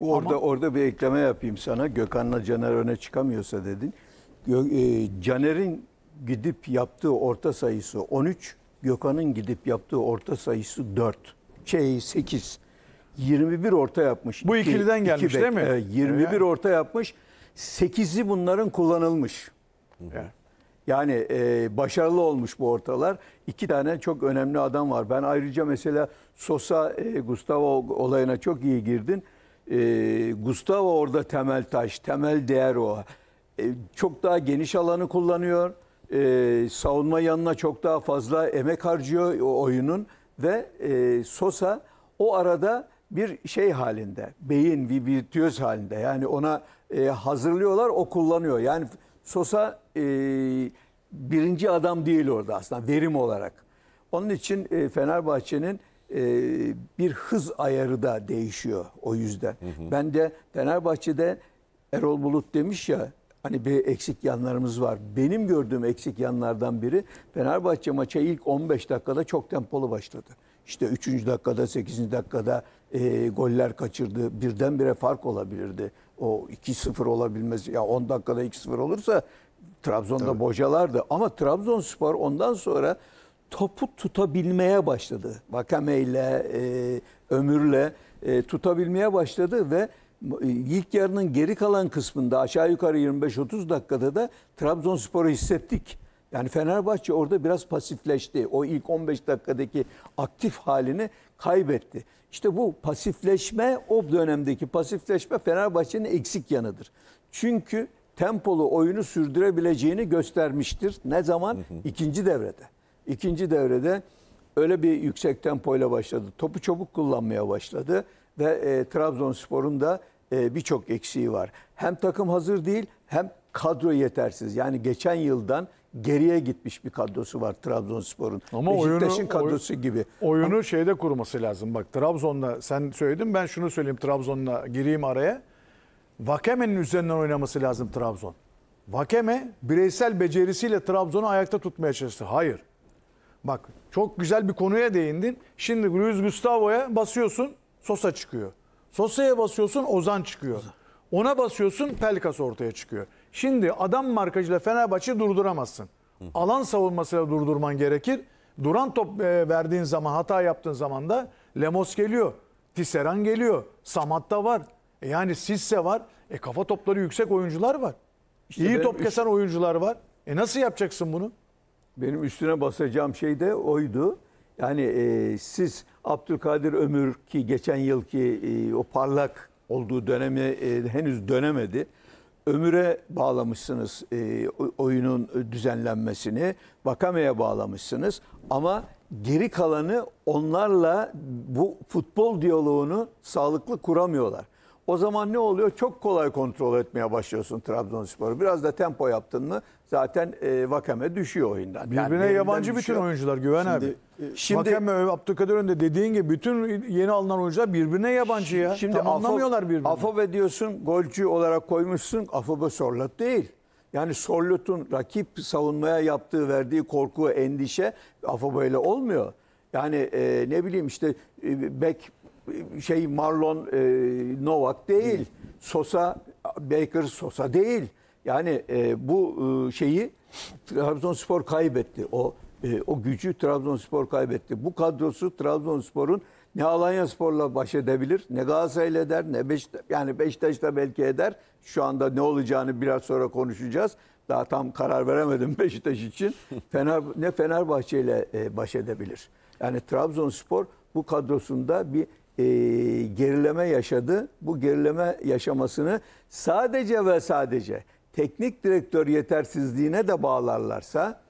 Orada Ama... orada bir ekleme yapayım sana. Gökhan'la Caner öne çıkamıyorsa dedin. E, Caner'in gidip yaptığı orta sayısı 13, Gökhan'ın gidip yaptığı orta sayısı 4. Şey 8. 21 orta yapmış. Bu iki, ikiliden gelmiş iki değil mi? 21 yani. orta yapmış. 8'i bunların kullanılmış. Yani, yani e, başarılı olmuş bu ortalar. İki tane çok önemli adam var. Ben ayrıca mesela Sosa, e, Gustavo olayına çok iyi girdin. E, Gustavo orada temel taş, temel değer o. E, çok daha geniş alanı kullanıyor. E, savunma yanına çok daha fazla emek harcıyor o oyunun. Ve e, Sosa o arada bir şey halinde, beyin, bir virtüöz halinde. Yani ona e, hazırlıyorlar, o kullanıyor. Yani Sosa e, birinci adam değil orada aslında verim olarak. Onun için e, Fenerbahçe'nin e, bir hız ayarı da değişiyor o yüzden. Hı hı. Ben de Fenerbahçe'de Erol Bulut demiş ya hani bir eksik yanlarımız var. Benim gördüğüm eksik yanlardan biri Fenerbahçe maça ilk 15 dakikada çok tempolu başladı. İşte 3. dakikada 8. dakikada e, goller kaçırdı. Birdenbire fark olabilirdi. O 2-0 olabilmesi ya 10 dakikada 2-0 olursa Trabzon'da Tabii. bocalardı. Ama Trabzonspor ondan sonra topu tutabilmeye başladı. Vakameyle, e, ömürle e, tutabilmeye başladı ve ilk yarının geri kalan kısmında aşağı yukarı 25-30 dakikada da Trabzonspor'u hissettik. Yani Fenerbahçe orada biraz pasifleşti. O ilk 15 dakikadaki aktif halini kaybetti. İşte bu pasifleşme, o dönemdeki pasifleşme Fenerbahçe'nin eksik yanıdır. Çünkü tempolu oyunu sürdürebileceğini göstermiştir. Ne zaman? Hı hı. İkinci devrede. İkinci devrede öyle bir yüksek tempoyla başladı. Topu çabuk kullanmaya başladı ve e, Trabzonspor'un da e, birçok eksiği var. Hem takım hazır değil hem kadro yetersiz. Yani geçen yıldan geriye gitmiş bir kadrosu var Trabzonspor'un. Ama Beşiktaş'ın oyunu, kadrosu oy, gibi. Oyunu Ama, şeyde kurması lazım. Bak Trabzon'la sen söyledin ben şunu söyleyeyim Trabzon'la gireyim araya. Vakeme'nin üzerinden oynaması lazım Trabzon. Vakeme bireysel becerisiyle Trabzon'u ayakta tutmaya çalıştı. Hayır. Bak çok güzel bir konuya değindin. Şimdi Luis Gustavo'ya basıyorsun Sosa çıkıyor. Sosa'ya basıyorsun Ozan çıkıyor. Ona basıyorsun Pelkas ortaya çıkıyor. Şimdi adam markajıyla Fenerbahçe durduramazsın. Alan savunmasıyla durdurman gerekir. Duran top e, verdiğin zaman, hata yaptığın zaman da Lemos geliyor. Tisseran geliyor. Samat da var. E yani Sisse var. E kafa topları yüksek oyuncular var. İşte İyi top kesen oyuncular var. E nasıl yapacaksın bunu? Benim üstüne basacağım şey de oydu. Yani e, siz Abdülkadir Ömür ki geçen yılki e, o parlak olduğu döneme henüz dönemedi. Ömür'e bağlamışsınız e, oyunun düzenlenmesini, Vakame'ye bağlamışsınız ama geri kalanı onlarla bu futbol diyaloğunu sağlıklı kuramıyorlar. O zaman ne oluyor? Çok kolay kontrol etmeye başlıyorsun Trabzonspor'u. Biraz da tempo yaptın mı zaten e, Vakame düşüyor oyundan. Yani Birbirine yabancı düşüyor. bütün oyuncular Güven şimdi, abi. E, şimdi, Vakame Abdülkadir Önde dediğin gibi bütün yeni alınan oyuncular birbirine yabancı ya. Şimdi anlamıyorlar birbirini. Afobe diyorsun golcü olarak koymuşsun. Afobe Sorlat değil. Yani Sorlot'un rakip savunmaya yaptığı, verdiği korku, endişe Afobe ile olmuyor. Yani e, ne bileyim işte e, bek şey Marlon e, Novak değil. Sosa Baker Sosa değil. Yani e, bu e, şeyi Trabzonspor kaybetti. O e, o gücü Trabzonspor kaybetti. Bu kadrosu Trabzonspor'un ne Alanya Sporla baş edebilir, ne Galatasaray'la eder, ne Beşiktaş yani Beşiktaş'la belki eder. Şu anda ne olacağını biraz sonra konuşacağız. Daha tam karar veremedim Beşiktaş için. Fener ne Fenerbahçe ile e, baş edebilir. Yani Trabzonspor bu kadrosunda bir e, gerileme yaşadı. Bu gerileme yaşamasını sadece ve sadece teknik direktör yetersizliğine de bağlarlarsa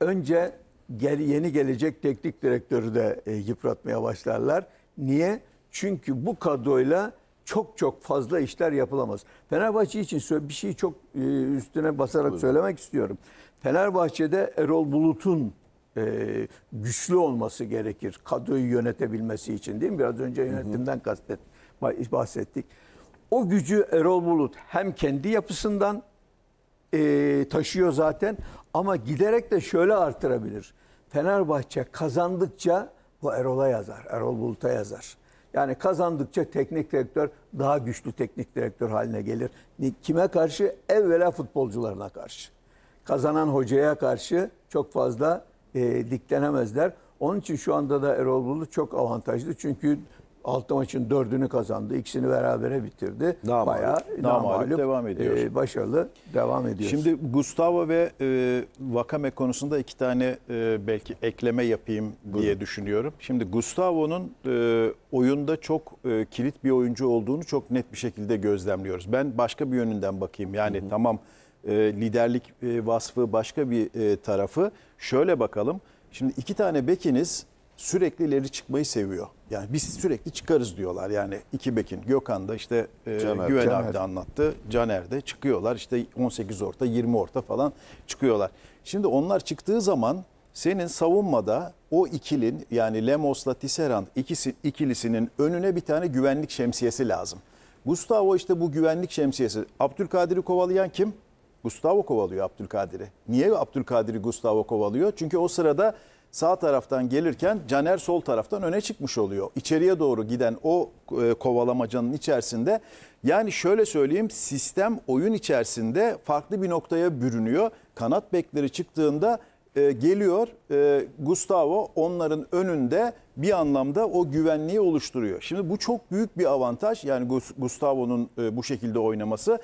önce gel, yeni gelecek teknik direktörü de e, yıpratmaya başlarlar. Niye? Çünkü bu kadroyla çok çok fazla işler yapılamaz. Fenerbahçe için bir şeyi çok e, üstüne basarak Buyurun. söylemek istiyorum. Fenerbahçe'de Erol Bulut'un e, güçlü olması gerekir. Kadroyu yönetebilmesi için değil mi? Biraz önce yönetimden kastet, bahsettik. O gücü Erol Bulut hem kendi yapısından e, taşıyor zaten ama giderek de şöyle artırabilir. Fenerbahçe kazandıkça bu Erol'a yazar, Erol Bulut'a yazar. Yani kazandıkça teknik direktör daha güçlü teknik direktör haline gelir. Kime karşı? Evvela futbolcularına karşı. Kazanan hocaya karşı çok fazla e, diklenemezler. Onun için şu anda da Erol Bulut çok avantajlı. Çünkü 6 maçın 4'ünü kazandı. ikisini berabere bitirdi. Namalup, Bayağı namalup, devam ediyor. E, başarılı devam ediyor. Şimdi Gustavo ve e, Vakame konusunda iki tane e, belki ekleme yapayım Buyurun. diye düşünüyorum. Şimdi Gustavo'nun e, oyunda çok e, kilit bir oyuncu olduğunu çok net bir şekilde gözlemliyoruz. Ben başka bir yönünden bakayım. Yani hı hı. tamam e, liderlik e, vasfı başka bir e, tarafı. Şöyle bakalım. Şimdi iki tane bekiniz sürekli ileri çıkmayı seviyor. Yani biz sürekli çıkarız diyorlar. Yani iki bekin Gökhan da işte Caner, Güven Caner. abi de anlattı. Caner de çıkıyorlar. İşte 18 orta 20 orta falan çıkıyorlar. Şimdi onlar çıktığı zaman senin savunmada o ikilin yani Lemos'la Tisserand ikisi, ikilisinin önüne bir tane güvenlik şemsiyesi lazım. Gustavo işte bu güvenlik şemsiyesi. Abdülkadir'i kovalayan kim? Gustavo kovalıyor Abdülkadir'i. Niye Abdülkadir'i Gustavo kovalıyor? Çünkü o sırada sağ taraftan gelirken Caner sol taraftan öne çıkmış oluyor. İçeriye doğru giden o e, kovalamacanın içerisinde yani şöyle söyleyeyim sistem oyun içerisinde farklı bir noktaya bürünüyor. Kanat bekleri çıktığında e, geliyor e, Gustavo onların önünde bir anlamda o güvenliği oluşturuyor. Şimdi bu çok büyük bir avantaj yani Gustavo'nun e, bu şekilde oynaması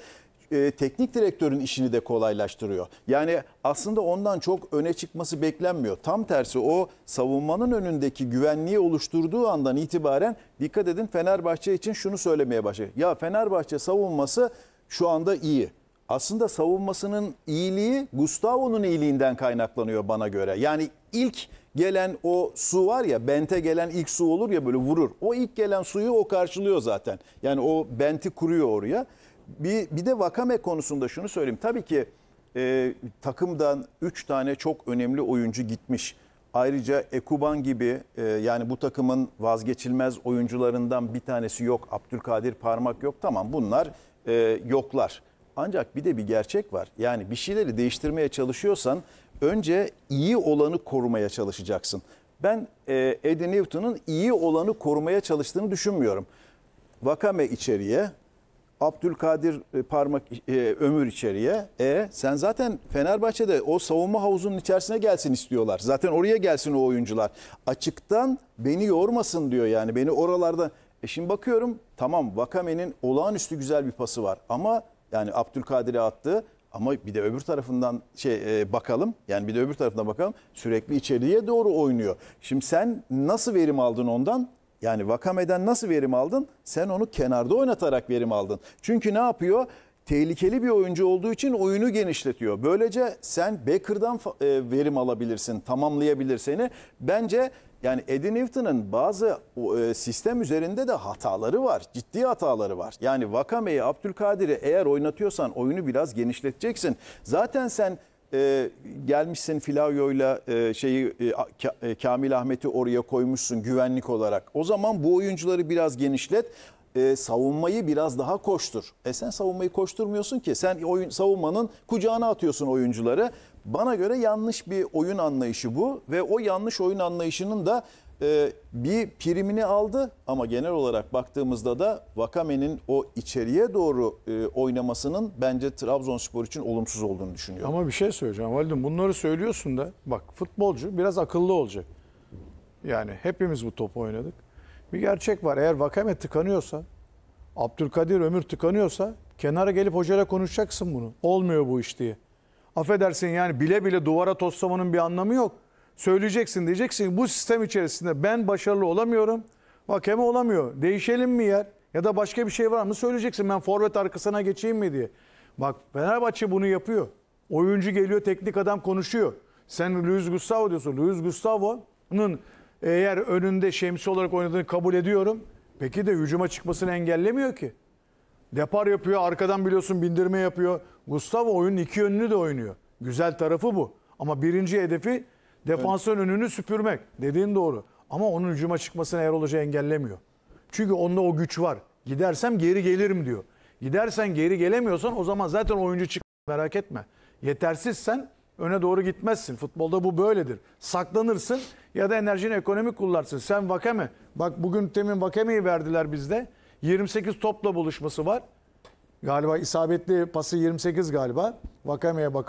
e, teknik direktörün işini de kolaylaştırıyor. Yani aslında ondan çok öne çıkması beklenmiyor. Tam tersi o savunmanın önündeki güvenliği oluşturduğu andan itibaren dikkat edin Fenerbahçe için şunu söylemeye başlıyor. Ya Fenerbahçe savunması şu anda iyi aslında savunmasının iyiliği Gustavo'nun iyiliğinden kaynaklanıyor bana göre. Yani ilk gelen o su var ya bente gelen ilk su olur ya böyle vurur. O ilk gelen suyu o karşılıyor zaten. Yani o benti kuruyor oraya. Bir, bir de Vakame konusunda şunu söyleyeyim. Tabii ki e, takımdan 3 tane çok önemli oyuncu gitmiş. Ayrıca Ekuban gibi e, yani bu takımın vazgeçilmez oyuncularından bir tanesi yok. Abdülkadir Parmak yok. Tamam bunlar e, yoklar. Ancak bir de bir gerçek var. Yani bir şeyleri değiştirmeye çalışıyorsan önce iyi olanı korumaya çalışacaksın. Ben e, Eddie Newton'un iyi olanı korumaya çalıştığını düşünmüyorum. Vakame içeriye, Abdülkadir e, parmak e, ömür içeriye. E sen zaten Fenerbahçe'de o savunma havuzunun içerisine gelsin istiyorlar. Zaten oraya gelsin o oyuncular. Açıktan beni yormasın diyor yani. Beni oralarda e şimdi bakıyorum tamam Vakame'nin olağanüstü güzel bir pası var ama yani Abdülkadir'e attı ama bir de öbür tarafından şey e, bakalım. Yani bir de öbür tarafından bakalım. Sürekli içeriye doğru oynuyor. Şimdi sen nasıl verim aldın ondan? Yani Vakame'den nasıl verim aldın? Sen onu kenarda oynatarak verim aldın. Çünkü ne yapıyor? tehlikeli bir oyuncu olduğu için oyunu genişletiyor. Böylece sen Baker'dan e, verim alabilirsin, tamamlayabilir seni. Bence yani Eddie Newton'ın bazı e, sistem üzerinde de hataları var. Ciddi hataları var. Yani Vakame'yi, Abdülkadir'i eğer oynatıyorsan oyunu biraz genişleteceksin. Zaten sen e, gelmişsin Filavio'yla e, şeyi e, e, Kamil Ahmet'i oraya koymuşsun güvenlik olarak. O zaman bu oyuncuları biraz genişlet. E, savunmayı biraz daha koştur. E sen savunmayı koşturmuyorsun ki. Sen oyun savunmanın kucağına atıyorsun oyuncuları. Bana göre yanlış bir oyun anlayışı bu ve o yanlış oyun anlayışının da e, bir primini aldı ama genel olarak baktığımızda da Vakame'nin o içeriye doğru e, oynamasının bence Trabzonspor için olumsuz olduğunu düşünüyorum. Ama bir şey söyleyeceğim Validem bunları söylüyorsun da bak futbolcu biraz akıllı olacak. Yani hepimiz bu topu oynadık. Bir gerçek var eğer Vakame tıkanıyorsa Abdülkadir Ömür tıkanıyorsa kenara gelip hocayla konuşacaksın bunu. Olmuyor bu iş diye. Affedersin yani bile bile duvara toslamanın bir anlamı yok söyleyeceksin diyeceksin bu sistem içerisinde ben başarılı olamıyorum. Vakeme olamıyor. Değişelim mi yer? Ya da başka bir şey var mı söyleyeceksin ben forvet arkasına geçeyim mi diye. Bak Fenerbahçe bunu yapıyor. Oyuncu geliyor teknik adam konuşuyor. Sen Luis Gustavo diyorsun. Luis Gustavo'nun eğer önünde şemsi olarak oynadığını kabul ediyorum. Peki de hücuma çıkmasını engellemiyor ki. Depar yapıyor arkadan biliyorsun bindirme yapıyor. Gustavo oyunun iki yönünü de oynuyor. Güzel tarafı bu. Ama birinci hedefi Defansın önünü süpürmek. Dediğin doğru. Ama onun hücuma çıkmasını Erol Hoca engellemiyor. Çünkü onda o güç var. Gidersem geri gelirim diyor. Gidersen geri gelemiyorsan o zaman zaten oyuncu çık merak etme. Yetersizsen öne doğru gitmezsin. Futbolda bu böyledir. Saklanırsın ya da enerjini ekonomik kullanırsın. Sen Vakeme. Bak bugün temin Vakeme'yi verdiler bizde. 28 topla buluşması var. Galiba isabetli pası 28 galiba. Vakeme'ye bakalım.